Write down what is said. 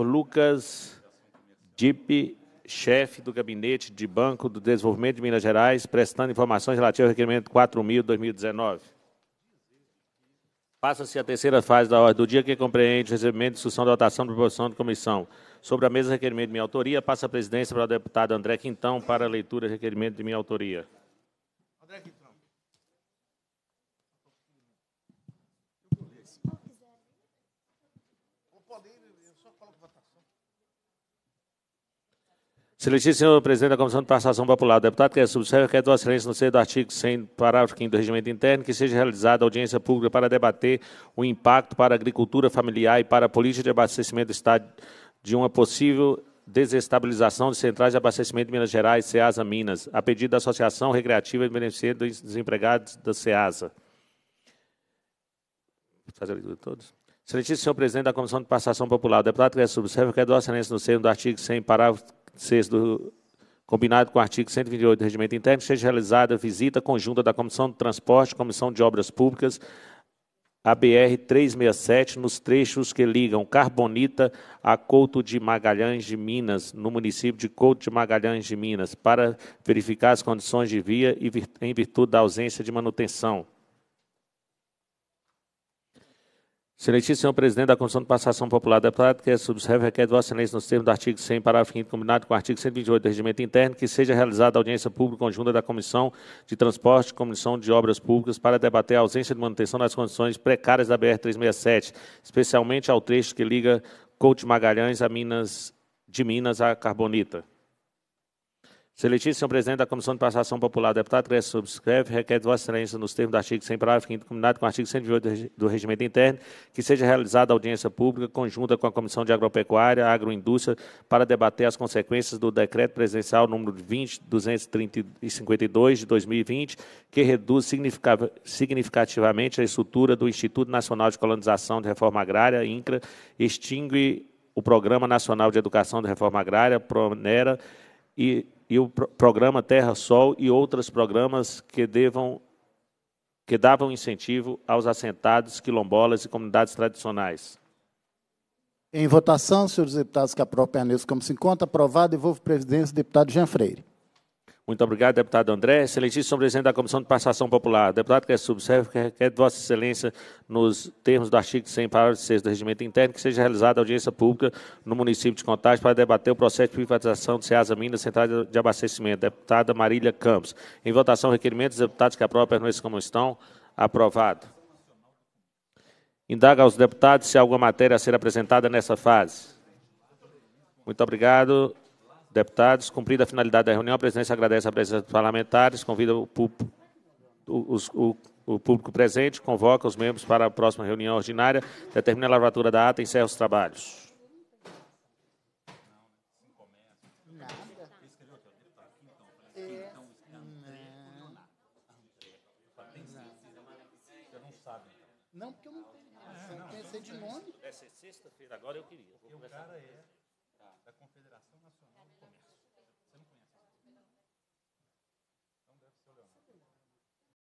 Lucas Dipe, chefe do Gabinete de Banco do Desenvolvimento de Minas Gerais, prestando informações relativas ao requerimento 4.000-2019. Passa-se a terceira fase da ordem do dia, que compreende o recebimento e discussão da votação da proposição de comissão. Sobre a mesa, requerimento de minha autoria, passa a presidência para o deputado André Quintão para a leitura requerimento de minha autoria. André Quintão. podem senhor presidente da Comissão de Passação Popular, deputado que subscreve, quer do Excelência, no seio do artigo 100, parágrafo 5 do Regimento Interno, que seja realizada audiência pública para debater o impacto para a agricultura familiar e para a política de abastecimento do Estado de uma possível desestabilização de centrais de abastecimento de Minas Gerais, SEASA Minas, a pedido da Associação Recreativa e Beneficiários dos Desempregados da SEASA. Fazer a leitura de todos. Excelentíssimo senhor presidente da Comissão de Passação Popular, deputado que subserve o que é do excelência no seio do artigo 100, parágrafo 6 do combinado com o artigo 128 do Regimento Interno, seja realizada a visita conjunta da Comissão de Transporte, Comissão de Obras Públicas, a BR 367 nos trechos que ligam Carbonita a Couto de Magalhães de Minas, no município de Couto de Magalhães de Minas, para verificar as condições de via e em virtude da ausência de manutenção. Excelentíssimo presidente da Comissão de Passação Popular Deputado, que é subscreve, requer de Vossa Excelência, nos termos do artigo 100, parágrafo 5, combinado com o artigo 128 do Regimento Interno, que seja realizada audiência pública conjunta da Comissão de Transporte e Comissão de Obras Públicas para debater a ausência de manutenção das condições precárias da BR-367, especialmente ao trecho que liga Couto de Magalhães a Minas, de Minas a Carbonita. Seletivo, senhor presidente da Comissão de Passação Popular, deputado Cresce, subscreve, requer de vossa excelência nos termos do artigo 100, parágrafo 5, combinado com o artigo 108 do Regimento Interno, que seja realizada audiência pública conjunta com a Comissão de Agropecuária, Agroindústria, para debater as consequências do Decreto Presidencial número 20.252 de 2020, que reduz significativamente a estrutura do Instituto Nacional de Colonização de Reforma Agrária, INCRA, extingue o Programa Nacional de Educação de Reforma Agrária, PRONERA, e e o programa Terra Sol e outros programas que devam que davam incentivo aos assentados, quilombolas e comunidades tradicionais. Em votação, senhores deputados, que aprova a como se encontra, aprovado, envolve a presidente, deputado Jean Freire. Muito obrigado, deputado André. Excelentíssimo presidente da Comissão de Passação Popular, deputado que é subserve, requer de Vossa Excelência, nos termos do artigo 100, parágrafo 6 do Regimento Interno, que seja realizada audiência pública no município de Contagem para debater o processo de privatização de Ceasa Minas, Central de Abastecimento. Deputada Marília Campos. Em votação, requerimento dos deputados que aprovam permaneçam como estão. Aprovado. Indaga aos deputados se há alguma matéria a ser apresentada nessa fase. Muito obrigado deputados. Cumprida a finalidade da reunião, a presidência agradece a presença dos parlamentares, convida o, o, o, o público presente, convoca os membros para a próxima reunião ordinária, determina a lavratura da ata e encerra os trabalhos. Não, porque eu não tenho. Ah, não, não, não, de nome. Essa é sexta-feira, agora eu queria. Vou é da tá. Confederação. sur